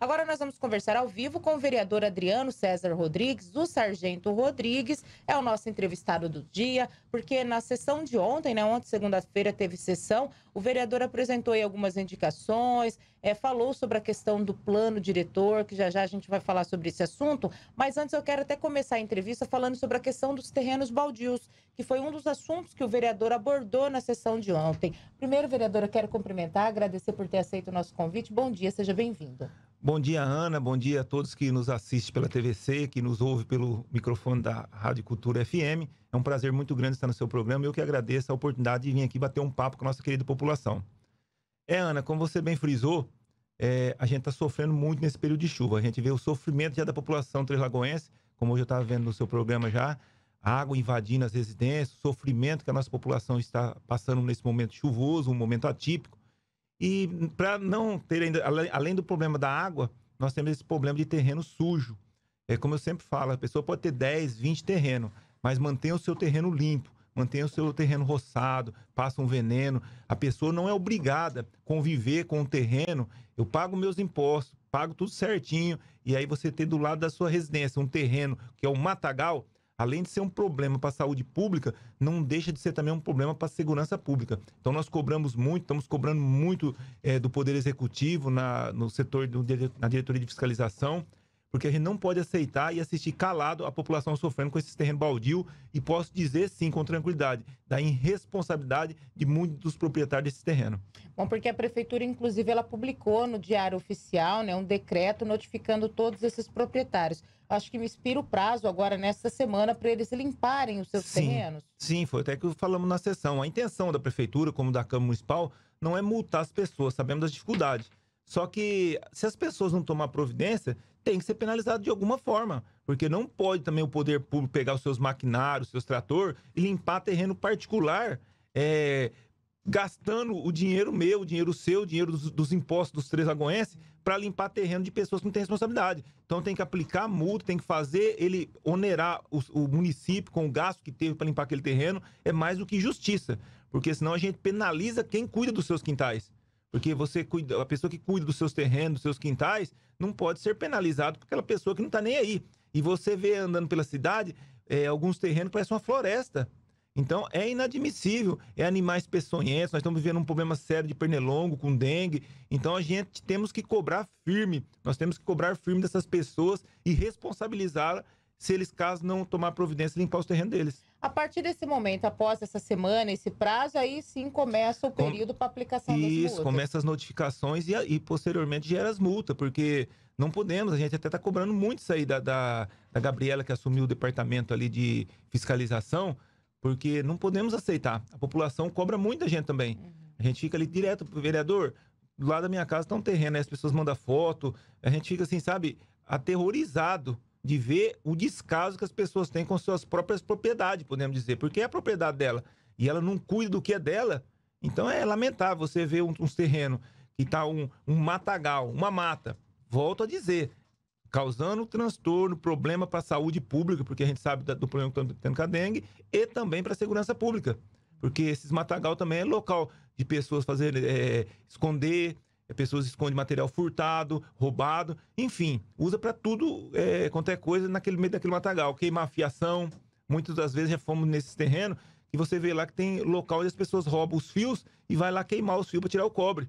Agora nós vamos conversar ao vivo com o vereador Adriano César Rodrigues, o Sargento Rodrigues, é o nosso entrevistado do dia, porque na sessão de ontem, né, ontem, segunda-feira, teve sessão, o vereador apresentou aí algumas indicações, é, falou sobre a questão do plano diretor, que já já a gente vai falar sobre esse assunto, mas antes eu quero até começar a entrevista falando sobre a questão dos terrenos baldios, que foi um dos assuntos que o vereador abordou na sessão de ontem. Primeiro, vereador, eu quero cumprimentar, agradecer por ter aceito o nosso convite. Bom dia, seja bem-vindo. Bom dia, Ana. Bom dia a todos que nos assistem pela TVC, que nos ouve pelo microfone da Rádio Cultura FM. É um prazer muito grande estar no seu programa. Eu que agradeço a oportunidade de vir aqui bater um papo com a nossa querida população. É, Ana, como você bem frisou, é, a gente está sofrendo muito nesse período de chuva. A gente vê o sofrimento já da população trilagoense, como hoje eu estava vendo no seu programa já, água invadindo as residências, o sofrimento que a nossa população está passando nesse momento chuvoso, um momento atípico. E para não ter ainda, além do problema da água, nós temos esse problema de terreno sujo. É como eu sempre falo, a pessoa pode ter 10, 20 terreno, mas mantenha o seu terreno limpo, mantenha o seu terreno roçado, passa um veneno. A pessoa não é obrigada a conviver com o terreno. Eu pago meus impostos, pago tudo certinho, e aí você tem do lado da sua residência um terreno que é um matagal, além de ser um problema para a saúde pública, não deixa de ser também um problema para a segurança pública. Então nós cobramos muito, estamos cobrando muito é, do Poder Executivo, na, no setor, do, na diretoria de fiscalização, porque a gente não pode aceitar e assistir calado a população sofrendo com esse terreno baldio e posso dizer sim com tranquilidade da irresponsabilidade de muitos dos proprietários desse terreno. Bom, porque a prefeitura inclusive ela publicou no diário oficial, né, um decreto notificando todos esses proprietários. Acho que me expira o prazo agora nesta semana para eles limparem os seus sim, terrenos. Sim, foi até que falamos na sessão. A intenção da prefeitura, como da Câmara Municipal, não é multar as pessoas, sabemos das dificuldades só que se as pessoas não tomar providência, tem que ser penalizado de alguma forma, porque não pode também o poder público pegar os seus maquinários, seus trator e limpar terreno particular, é, gastando o dinheiro meu, o dinheiro seu, o dinheiro dos, dos impostos dos três lagoenses para limpar terreno de pessoas que não têm responsabilidade. Então tem que aplicar multa, tem que fazer ele onerar o, o município com o gasto que teve para limpar aquele terreno, é mais do que justiça, porque senão a gente penaliza quem cuida dos seus quintais. Porque você cuida, a pessoa que cuida dos seus terrenos, dos seus quintais, não pode ser penalizado por aquela pessoa que não está nem aí. E você vê andando pela cidade, é, alguns terrenos parecem uma floresta. Então é inadmissível, é animais peçonhentos, nós estamos vivendo um problema sério de pernilongo com dengue. Então a gente temos que cobrar firme, nós temos que cobrar firme dessas pessoas e responsabilizá-las se eles, caso não tomar providência, limpar os terrenos deles. A partir desse momento, após essa semana, esse prazo, aí sim começa o período para aplicação Isso, das multas. Isso, começa as notificações e, e posteriormente gera as multas, porque não podemos, a gente até está cobrando muito isso aí da, da, da Gabriela, que assumiu o departamento ali de fiscalização, porque não podemos aceitar. A população cobra muita gente também. Uhum. A gente fica ali direto pro vereador, Lá da minha casa está um terreno, aí as pessoas mandam foto, a gente fica assim, sabe, aterrorizado de ver o descaso que as pessoas têm com suas próprias propriedades, podemos dizer, porque é a propriedade dela e ela não cuida do que é dela. Então é lamentável você ver uns um, um que está um, um matagal, uma mata. Volto a dizer, causando transtorno, problema para a saúde pública, porque a gente sabe do problema que estamos tendo com a dengue, e também para a segurança pública. Porque esses matagal também é local de pessoas fazer é, eh, esconder, é, pessoas escondem material furtado, roubado, enfim, usa para tudo é, quanto é coisa naquele meio daquele matagal, queimar fiação. Muitas das vezes já fomos nesse terreno e você vê lá que tem local onde as pessoas roubam os fios e vai lá queimar os fios para tirar o cobre.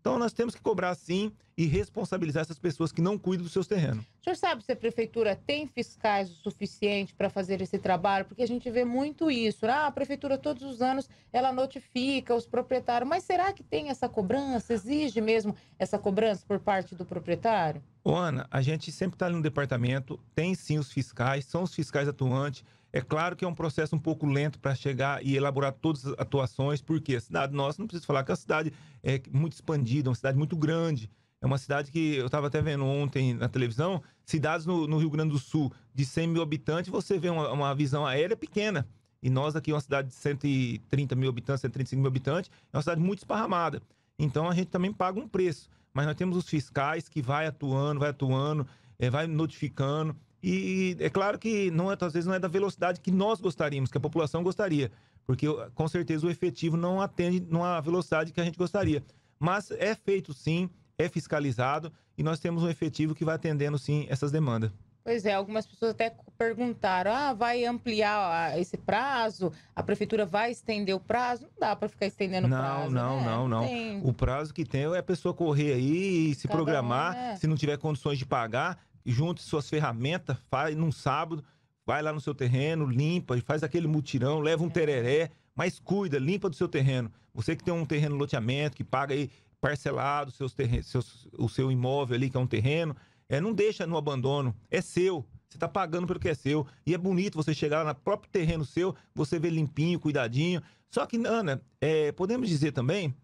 Então nós temos que cobrar sim e responsabilizar essas pessoas que não cuidam dos seus terrenos. O senhor sabe se a prefeitura tem fiscais o suficiente para fazer esse trabalho? Porque a gente vê muito isso. Ah, a prefeitura todos os anos ela notifica os proprietários, mas será que tem essa cobrança? Exige mesmo essa cobrança por parte do proprietário? Ô, Ana, a gente sempre está ali no departamento, tem sim os fiscais, são os fiscais atuantes. É claro que é um processo um pouco lento para chegar e elaborar todas as atuações, porque a cidade nossa, não preciso falar que é uma cidade é muito expandida, é uma cidade muito grande. É uma cidade que eu estava até vendo ontem na televisão, cidades no, no, Rio Grande do Sul de 100 mil habitantes, você vê uma, uma visão aérea pequena. E nós aqui, uma cidade de 130 mil habitantes, 135 mil habitantes, é uma cidade muito esparramada. Então a gente também paga um preço. Mas nós temos os fiscais que vai atuando, vai atuando, é, vai notificando. E é claro que não é, às vezes não é da velocidade que nós gostaríamos, que a população gostaria, porque com certeza o efetivo não atende numa velocidade que a gente gostaria. Mas é feito sim, é fiscalizado e nós temos um efetivo que vai atendendo sim essas demandas. Pois é, algumas pessoas até perguntaram: ah, vai ampliar esse prazo? A prefeitura vai estender o prazo? Não dá para ficar estendendo o prazo. Não, né? não, não, não. O prazo que tem é a pessoa correr aí e se Cada programar. Um, né? Se não tiver condições de pagar, junte suas ferramentas, faz num sábado, vai lá no seu terreno, limpa, faz aquele mutirão, leva um tereré, mas cuida, limpa do seu terreno. Você que tem um terreno loteamento, que paga aí parcelado seus seus, o seu imóvel ali, que é um terreno, é, não deixa no abandono, é seu. Você está pagando pelo que é seu. E é bonito você chegar no próprio terreno seu, você vê limpinho, cuidadinho. Só que, Ana, é, podemos dizer também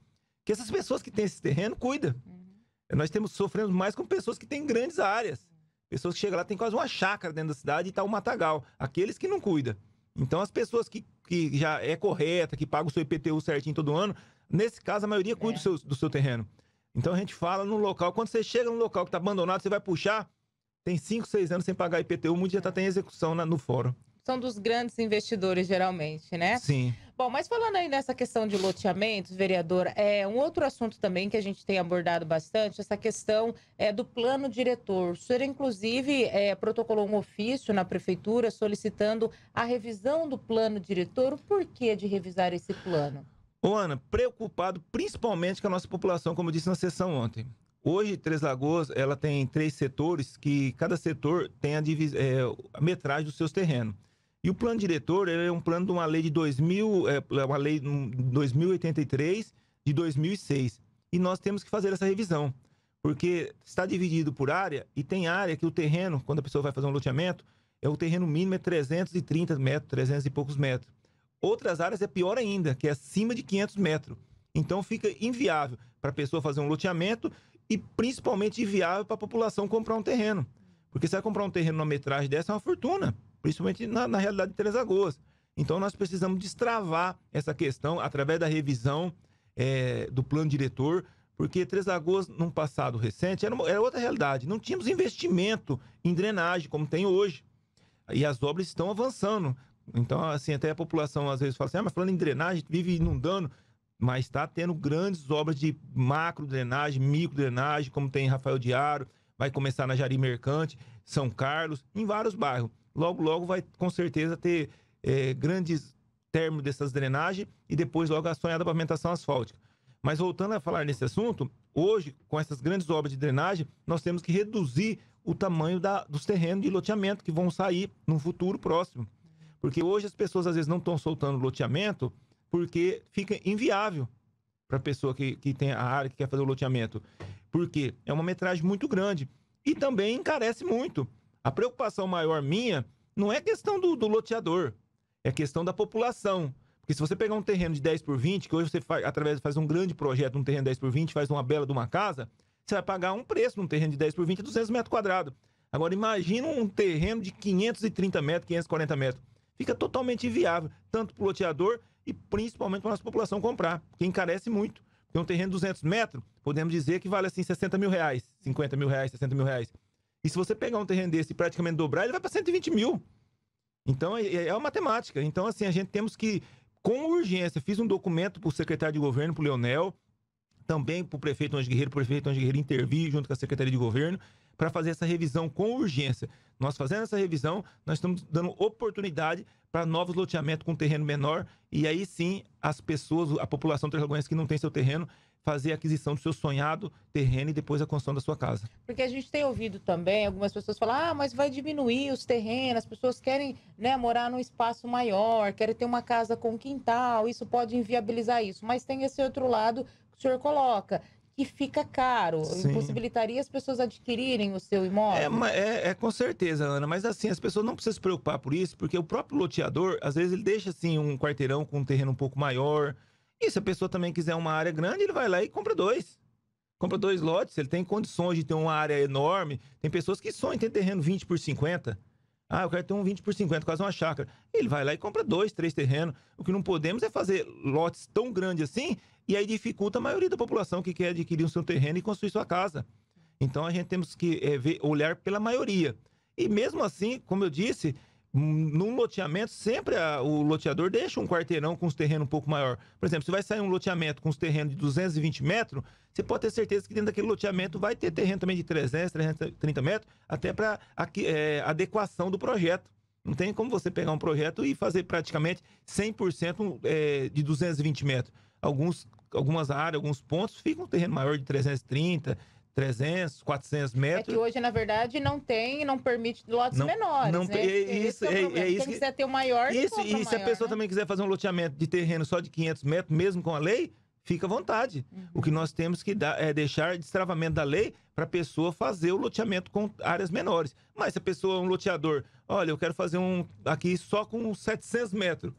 que essas pessoas que têm esse terreno, cuida. Uhum. Nós temos sofrendo mais com pessoas que têm grandes áreas. Pessoas que chegam lá tem quase uma chácara dentro da cidade e tá o um matagal. Aqueles que não cuida. Então as pessoas que, que já é correta, que paga o seu IPTU certinho todo ano, nesse caso a maioria cuida é. do, seu, do seu terreno. Então a gente fala no local. Quando você chega no local que está abandonado, você vai puxar, tem 5, 6 anos sem pagar IPTU, muito já está em execução na, no fórum. São dos grandes investidores, geralmente, né? Sim. Bom, mas falando aí nessa questão de loteamentos, vereador, é um outro assunto também que a gente tem abordado bastante, essa questão é, do plano diretor. O senhor, inclusive, é, protocolou um ofício na prefeitura solicitando a revisão do plano diretor. O porquê de revisar esse plano? Ô, Ana, preocupado principalmente com a nossa população, como eu disse na sessão ontem. Hoje, Três Lagoas, ela tem três setores que cada setor tem a, é, a metragem dos seus terrenos. E o plano diretor é um plano de uma lei de 2000, é, é, uma lei 2083 de 2006. E nós temos que fazer essa revisão, porque está dividido por área e tem área que o terreno, quando a pessoa vai fazer um loteamento, é o terreno mínimo é 330 metros, 300 e poucos metros. Outras áreas é pior ainda, que é acima de 500 metros. Então fica inviável para a pessoa fazer um loteamento e principalmente inviável para a população comprar um terreno. Porque se ela comprar um terreno numa metragem dessa, é uma fortuna principalmente na, na realidade de Três Lagoas. Então nós precisamos destravar essa questão através da revisão é, do plano diretor, porque Três Lagoas, num passado recente, era, uma, era outra realidade. Não tínhamos investimento em drenagem como tem hoje. E as obras estão avançando. Então, assim, até a população às vezes fala assim, ah, mas falando em drenagem, vive inundando mas está tendo grandes obras de macro drenagem, micro drenagem, como tem Rafael Diário, vai começar na Jari Mercante, São Carlos, em vários bairros logo, logo vai com certeza ter é, grandes termos dessas drenagens e depois logo a sonhada pavimentação asfáltica. Mas voltando a falar nesse assunto, hoje, com essas grandes obras de drenagem, nós temos que reduzir o tamanho da, dos terrenos de loteamento que vão sair no futuro próximo. Porque hoje as pessoas às vezes não estão soltando loteamento porque fica inviável para a pessoa que, que tem a área que quer fazer o loteamento. Porque é uma metragem muito grande e também encarece muito. A preocupação maior minha não é questão do, do loteador, é questão da população. Porque se você pegar um terreno de 10 por 20, que hoje você faz, através, faz um grande projeto, um terreno de 10 por 20, faz uma bela de uma casa, você vai pagar um preço num terreno de 10 por 20 é 200 metros quadrados. Agora, imagina um terreno de 530 metros, 540 metros. Fica totalmente inviável, tanto para o loteador e principalmente para a nossa população comprar, que encarece muito. Porque um terreno de 200 metros, podemos dizer que vale assim 60 mil reais, 50 mil reais, 60 mil reais. E se você pegar um terreno desse e praticamente dobrar, ele vai para 120 mil. Então, é, é, é uma matemática. Então, assim, a gente temos que, com urgência, fiz um documento para o secretário de governo, para o Leonel, também para o prefeito Anjo Guerreiro, o prefeito Anjo Guerreiro intervir junto com a Secretaria de Governo para fazer essa revisão com urgência. Nós fazendo essa revisão, nós estamos dando oportunidade para novos loteamentos com terreno menor e aí sim as pessoas, a população terragoense que não tem seu terreno fazer a aquisição do seu sonhado terreno e depois a construção da sua casa. Porque a gente tem ouvido também algumas pessoas falar, ah, mas vai diminuir os terrenos, as pessoas querem né, morar num espaço maior, querem ter uma casa com quintal, isso pode inviabilizar isso. Mas tem esse outro lado que o senhor coloca, que fica caro, Sim. impossibilitaria as pessoas adquirirem o seu imóvel. É, é, é, com certeza, Ana, mas assim, as pessoas não precisam se preocupar por isso, porque o próprio loteador, às vezes, ele deixa assim um quarteirão com um terreno um pouco maior, e se a pessoa também quiser uma área grande, ele vai lá e compra dois. Compra dois lotes, ele tem condições de ter uma área enorme. Tem pessoas que sonham em ter terreno 20 por 50. Ah, eu quero ter um 20 por 50, quase uma chácara. Ele vai lá e compra dois, três terrenos. O que não podemos é fazer lotes tão grandes assim, e aí dificulta a maioria da população que quer adquirir o seu terreno e construir sua casa. Então a gente temos que é, ver, olhar pela maioria. E mesmo assim, como eu disse, num loteamento, sempre a, o loteador deixa um quarteirão com os terrenos um pouco maior. Por exemplo, se vai sair um loteamento com os terrenos de 220 metros, você pode ter certeza que dentro daquele loteamento vai ter terreno também de 300, 330 metros, até para é, adequação do projeto. Não tem como você pegar um projeto e fazer praticamente 100% é, de 220 metros. Alguns, algumas áreas, alguns pontos, fica um terreno maior de 330, 300, 400 metros. É que hoje, na verdade, não tem, não permite lotes não, menores. Não, né? É é isso, é, é, é, isso. Quem que, quiser ter o maior, isso, E maior, se a pessoa né? também quiser fazer um loteamento de terreno só de 500 metros, mesmo com a lei, fica à vontade. Uhum. O que uhum. nós temos que dar, é deixar destravamento da lei para a pessoa fazer o loteamento com áreas menores. Mas se a pessoa é um loteador, olha, eu quero fazer um aqui só com 700 metros,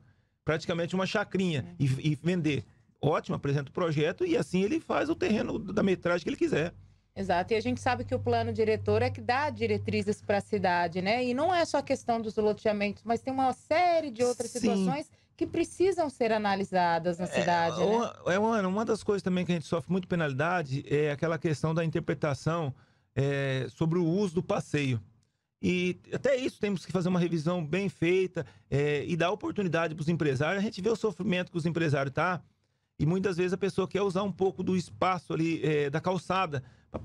praticamente uma chacrinha, uhum. e, e vender. Ótimo, apresenta o projeto e assim ele faz o terreno da metragem que ele quiser. Exato, e a gente sabe que o plano diretor é que dá diretrizes para a cidade, né? E não é só a questão dos loteamentos, mas tem uma série de outras Sim. situações que precisam ser analisadas na é, cidade. É, né? é uma, uma das coisas também que a gente sofre muito penalidade é aquela questão da interpretação é, sobre o uso do passeio. E até isso temos que fazer uma revisão bem feita é, e dar oportunidade para os empresários. A gente vê o sofrimento que os empresários tá e muitas vezes a pessoa quer usar um pouco do espaço ali é, da calçada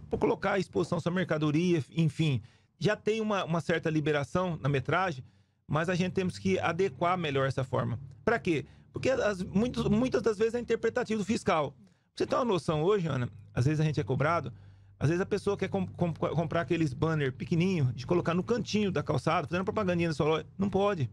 para colocar à exposição sua mercadoria, enfim. Já tem uma, uma certa liberação na metragem, mas a gente temos que adequar melhor essa forma. Para quê? Porque as, muitos, muitas das vezes é interpretativo fiscal. você tem uma noção hoje, Ana? Às vezes a gente é cobrado, às vezes a pessoa quer comprar aqueles banner pequenininho de colocar no cantinho da calçada, fazendo propagandinha na sua loja. Não pode.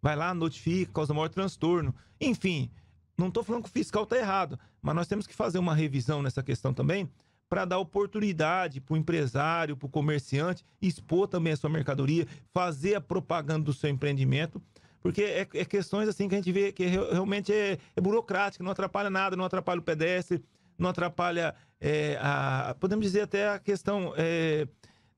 Vai lá, notifica, causa maior transtorno. Enfim, não estou falando que o fiscal está errado, mas nós temos que fazer uma revisão nessa questão também, para dar oportunidade para o empresário, para o comerciante expor também a sua mercadoria, fazer a propaganda do seu empreendimento, porque é, é questões assim que a gente vê que é realmente é, é burocrática, não atrapalha nada, não atrapalha o pedestre, não atrapalha, é, a, podemos dizer até a questão é,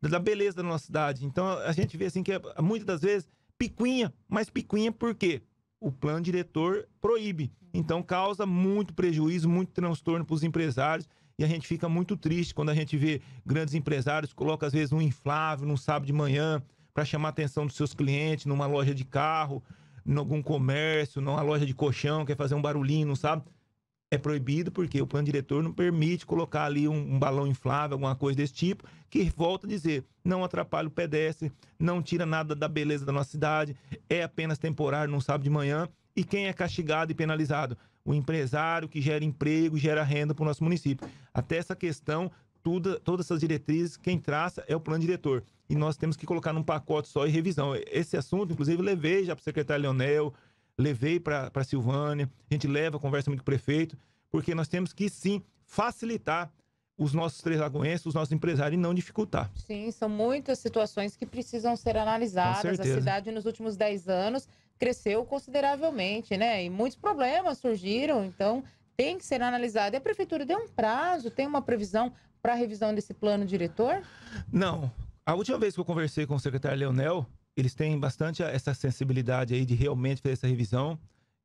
da beleza da nossa cidade. Então a gente vê assim que é, muitas das vezes picuinha, mas picuinha por quê? o plano diretor proíbe. Então causa muito prejuízo, muito transtorno para os empresários. E a gente fica muito triste quando a gente vê grandes empresários colocam às vezes um inflável num sábado de manhã para chamar a atenção dos seus clientes numa loja de carro, em algum comércio, numa loja de colchão, quer fazer um barulhinho, não sabe? É proibido porque o plano diretor não permite colocar ali um, um, balão inflável, alguma coisa desse tipo, que volta a dizer, não atrapalha o pedestre, não tira nada da beleza da nossa cidade, é apenas temporário, num sábado de manhã. E quem é castigado e penalizado? o empresário que gera emprego, gera renda para o nosso município. Até essa questão, tudo, todas essas diretrizes, quem traça é o plano diretor. E nós temos que colocar num pacote só e revisão. Esse assunto, inclusive, levei já para o secretário Leonel, levei para a Silvânia, a gente leva, conversa muito com o prefeito, porque nós temos que sim facilitar os nossos três lagoenses, os nossos empresários, e não dificultar. Sim, são muitas situações que precisam ser analisadas. A cidade, nos últimos 10 anos, cresceu consideravelmente, né? E muitos problemas surgiram, então tem que ser analisado. E a prefeitura deu um prazo, tem uma previsão para a revisão desse plano diretor? Não. A última vez que eu conversei com o secretário Leonel, eles têm bastante essa sensibilidade aí de realmente fazer essa revisão.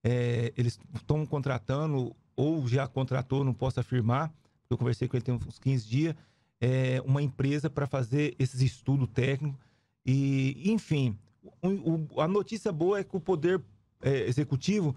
É, eles estão contratando, ou já contratou, não posso afirmar, eu conversei com ele tem uns 15 dias, é, uma empresa para fazer esses estudos técnicos. E, enfim, o, a notícia boa é que o poder é, executivo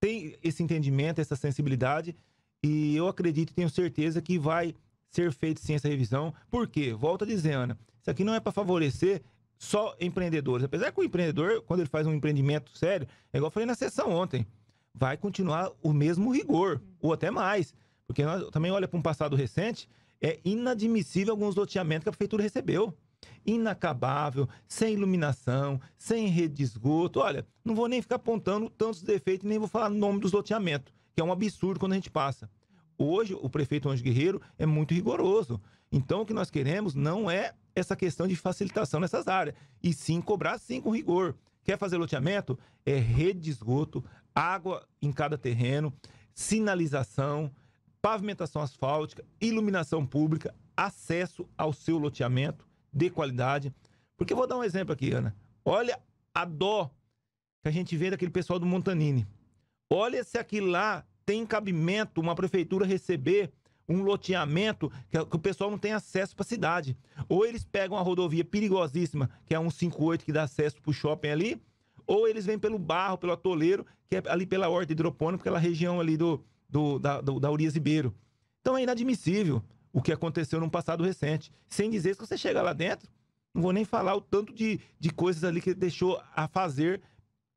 tem esse entendimento, essa sensibilidade, e eu acredito e tenho certeza que vai ser feito sim essa revisão. Por quê? Volta Ana. isso aqui não é para favorecer só empreendedores. Apesar que o empreendedor, quando ele faz um empreendimento sério, é igual eu falei na sessão ontem, vai continuar o mesmo rigor, ou até mais. Porque nós também olha para um passado recente, é inadmissível alguns loteamentos que a prefeitura recebeu inacabável, sem iluminação, sem rede de esgoto. Olha, não vou nem ficar apontando tantos defeitos, nem vou falar o nome dos loteamentos, que é um absurdo quando a gente passa. Hoje, o prefeito Anjo Guerreiro é muito rigoroso. Então, o que nós queremos não é essa questão de facilitação nessas áreas, e sim cobrar sim com rigor. Quer fazer loteamento? É rede de esgoto, água em cada terreno, sinalização, pavimentação asfáltica, iluminação pública, acesso ao seu loteamento de qualidade. Porque vou dar um exemplo aqui, Ana. Olha a dó que a gente vê daquele pessoal do Montanini. Olha se aqui lá tem cabimento uma prefeitura receber um loteamento que, o pessoal não tem acesso para a cidade. Ou eles pegam a rodovia perigosíssima, que é a 158, que dá acesso para o shopping ali, ou eles vêm pelo barro, pelo atoleiro, que é ali pela horta hidropônica, aquela região ali do, do da, do, da Urias Ribeiro. Então é inadmissível o que aconteceu num passado recente. Sem dizer que você chega lá dentro, não vou nem falar o tanto de, de coisas ali que ele deixou a fazer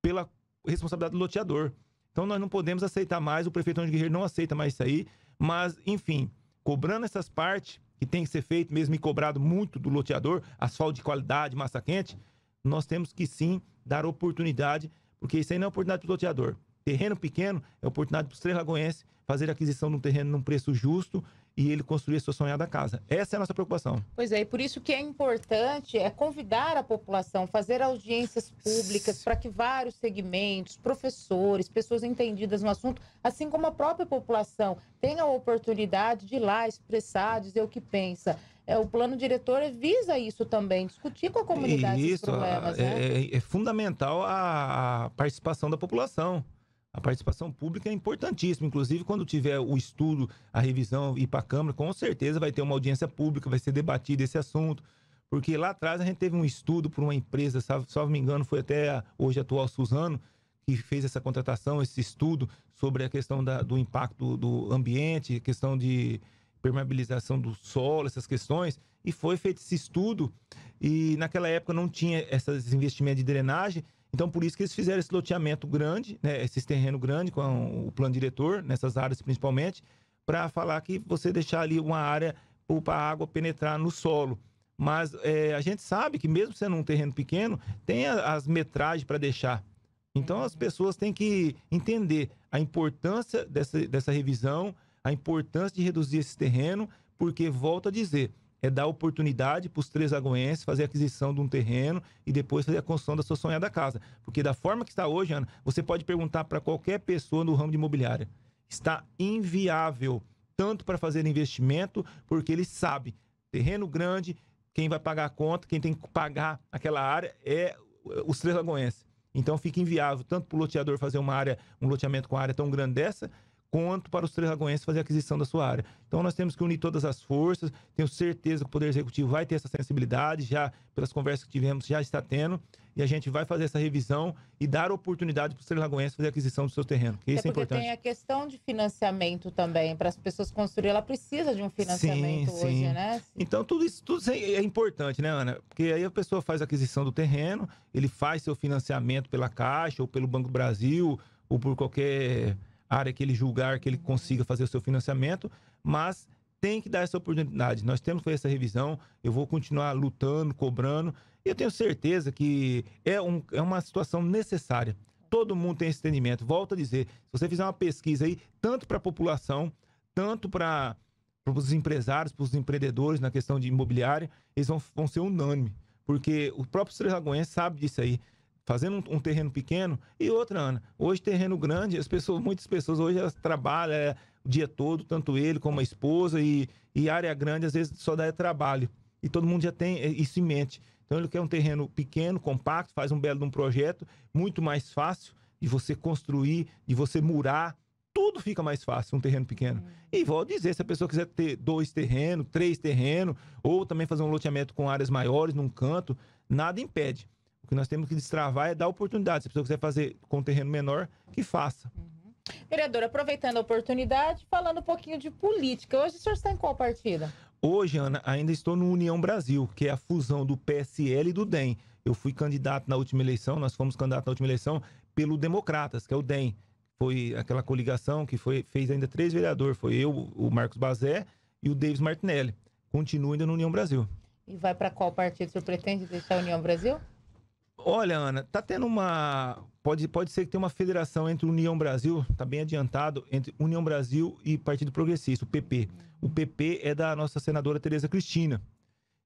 pela responsabilidade do loteador. Então nós não podemos aceitar mais, o prefeito Antônio Guerreiro não aceita mais isso aí, mas enfim, cobrando essas partes que tem que ser feito mesmo e cobrado muito do loteador, asfalto de qualidade, massa quente, nós temos que sim dar oportunidade, porque isso aí não é oportunidade para o loteador terreno pequeno é oportunidade para os três lagoenses fazer aquisição de um terreno num preço justo e ele construir a sua sonhada casa. Essa é a nossa preocupação. Pois é, e por isso que é importante é convidar a população, fazer audiências públicas para que vários segmentos, professores, pessoas entendidas no assunto, assim como a própria população, tenha a oportunidade de ir lá expressar, dizer o que pensa. É, o plano diretor visa isso também, discutir com a comunidade isso, esses problemas. É, né? é, é fundamental a participação da população. A participação pública é importantíssima, inclusive quando tiver o estudo, a revisão e para a Câmara, com certeza vai ter uma audiência pública, vai ser debatido esse assunto, porque lá atrás a gente teve um estudo por uma empresa, se não me engano, foi até a, hoje atual Suzano, que fez essa contratação, esse estudo sobre a questão da, do impacto do ambiente, questão de permeabilização do solo, essas questões, e foi feito esse estudo, e naquela época não tinha esses investimentos de drenagem, então, por isso que eles fizeram esse loteamento grande, né, esse terreno grande com o plano diretor, nessas áreas principalmente, para falar que você deixar ali uma área para a água penetrar no solo. Mas é, a gente sabe que, mesmo sendo um terreno pequeno, tem a, as metragens para deixar. Então, as uhum. pessoas têm que entender a importância dessa, dessa revisão, a importância de reduzir esse terreno, porque, volto a dizer, é dar oportunidade para os três aguenses fazer a aquisição de um terreno e depois fazer a construção da sua sonhada casa. Porque da forma que está hoje, Ana, você pode perguntar para qualquer pessoa no ramo de imobiliária. Está inviável, tanto para fazer investimento, porque ele sabe, terreno grande, quem vai pagar a conta, quem tem que pagar aquela área é os três lagoenses. Então fica inviável tanto para o loteador fazer uma área, um loteamento com área tão grande dessa, quanto para os três lagoenses fazer a aquisição da sua área. Então nós temos que unir todas as forças, tenho certeza que o Poder Executivo vai ter essa sensibilidade, já pelas conversas que tivemos, já está tendo, e a gente vai fazer essa revisão e dar oportunidade para os três lagoenses fazer a aquisição do seu terreno, que isso é, é importante. tem a questão de financiamento também, para as pessoas construírem, ela precisa de um financiamento sim, hoje, sim. né? Então tudo isso, tudo isso é importante, né, Ana? Porque aí a pessoa faz a aquisição do terreno, ele faz seu financiamento pela Caixa ou pelo Banco do Brasil ou por qualquer área que ele julgar que ele consiga fazer o seu financiamento, mas tem que dar essa oportunidade. Nós temos que fazer essa revisão. Eu vou continuar lutando, cobrando. E eu tenho certeza que é, um, é uma situação necessária. Todo mundo tem esse entendimento. Volto a dizer: se você fizer uma pesquisa aí, tanto para a população, tanto para os empresários, para os empreendedores na questão de imobiliária, eles vão, vão ser unânime. Porque o próprio Sérgio sabe disso aí fazendo um, um, terreno pequeno e outra, Ana. Hoje, terreno grande, as pessoas, muitas pessoas hoje elas trabalham é, o dia todo, tanto ele como a esposa, e, e área grande às vezes só dá trabalho. E todo mundo já tem isso é, em mente. Então ele quer um terreno pequeno, compacto, faz um belo de um projeto, muito mais fácil de você construir, de você murar, tudo fica mais fácil um terreno pequeno. Uhum. E vou dizer, se a pessoa quiser ter dois terrenos, três terrenos, ou também fazer um loteamento com áreas maiores num canto, nada impede que nós temos que destravar é dar oportunidade. Se a pessoa quiser fazer com terreno menor, que faça. Uhum. Vereador, aproveitando a oportunidade, falando um pouquinho de política. Hoje o senhor está em qual partido? Hoje, Ana, ainda estou no União Brasil, que é a fusão do PSL e do DEM. Eu fui candidato na última eleição, nós fomos candidatos na última eleição pelo Democratas, que é o DEM. Foi aquela coligação que foi, fez ainda três vereadores. Foi eu, o Marcos Bazé e o Davis Martinelli. Continua ainda no União Brasil. E vai para qual partido? O senhor pretende deixar a União Brasil? Olha, Ana, tá tendo uma. Pode, pode ser que tenha uma federação entre União Brasil, tá bem adiantado, entre União Brasil e Partido Progressista, o PP. O PP é da nossa senadora Tereza Cristina.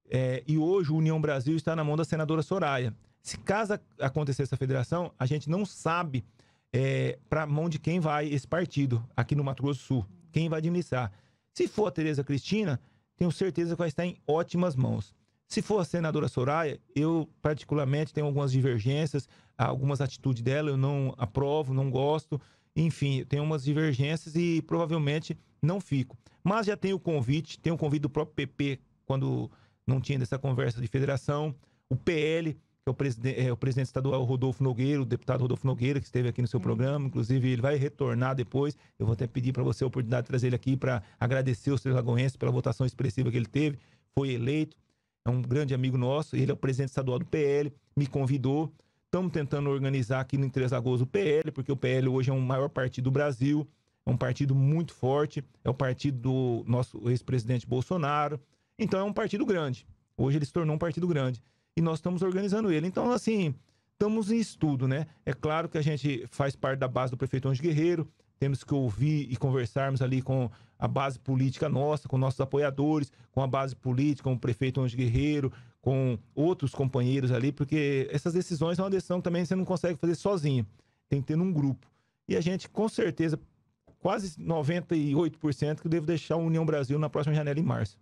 É, e hoje o União Brasil está na mão da senadora Soraya. Se caso acontecer essa federação, a gente não sabe é, para mão de quem vai esse partido aqui no Mato Grosso do Sul, quem vai administrar. Se for a Tereza Cristina, tenho certeza que vai estar em ótimas mãos. Se for a senadora Soraya, eu particularmente tenho algumas divergências, algumas atitudes dela eu não aprovo, não gosto, enfim, tenho umas divergências e provavelmente não fico. Mas já tenho o convite, tenho o convite do próprio PP quando não tinha dessa conversa de federação, o PL, que é o, presidente, é o presidente estadual Rodolfo Nogueira, o deputado Rodolfo Nogueira, que esteve aqui no seu uhum. programa, inclusive ele vai retornar depois. Eu vou até pedir para você a oportunidade de trazer ele aqui para agradecer os Três Lagoenses pela votação expressiva que ele teve, foi eleito é um grande amigo nosso, ele é o presidente estadual do PL, me convidou. Estamos tentando organizar aqui no Três Lagoas o PL, porque o PL hoje é o maior partido do Brasil, é um partido muito forte, é o partido do nosso ex-presidente Bolsonaro. Então é um partido grande. Hoje ele se tornou um partido grande. E nós estamos organizando ele. Então, assim, estamos em estudo, né? É claro que a gente faz parte da base do prefeito Anjo Guerreiro, temos que ouvir e conversarmos ali com a base política nossa, com nossos apoiadores, com a base política, com o prefeito Anjo Guerreiro, com outros companheiros ali, porque essas decisões é uma decisão que também você não consegue fazer sozinho, tem que ter num grupo. E a gente, com certeza, quase 98% que devo deixar a União Brasil na próxima janela em março.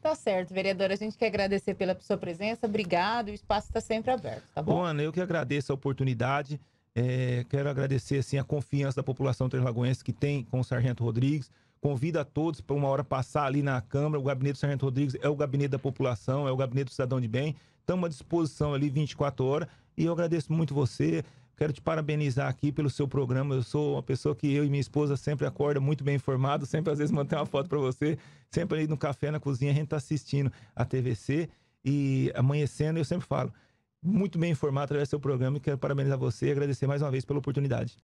Tá certo, vereadora. A gente quer agradecer pela sua presença. Obrigado. O espaço está sempre aberto, tá bom? Bom, Ana, eu que agradeço a oportunidade. É, quero agradecer assim, a confiança da população trilagoense que tem com o Sargento Rodrigues. Convido a todos para uma hora passar ali na Câmara. O gabinete do Sargento Rodrigues é o gabinete da população, é o gabinete do cidadão de bem. Estamos à disposição ali 24 horas. E eu agradeço muito você. Quero te parabenizar aqui pelo seu programa. Eu sou uma pessoa que eu e minha esposa sempre acorda muito bem informado, sempre às vezes mantém uma foto para você, sempre ali no café, na cozinha, a gente está assistindo a TVC e amanhecendo eu sempre falo, muito bem informado através do seu programa e quero parabenizar você e agradecer mais uma vez pela oportunidade.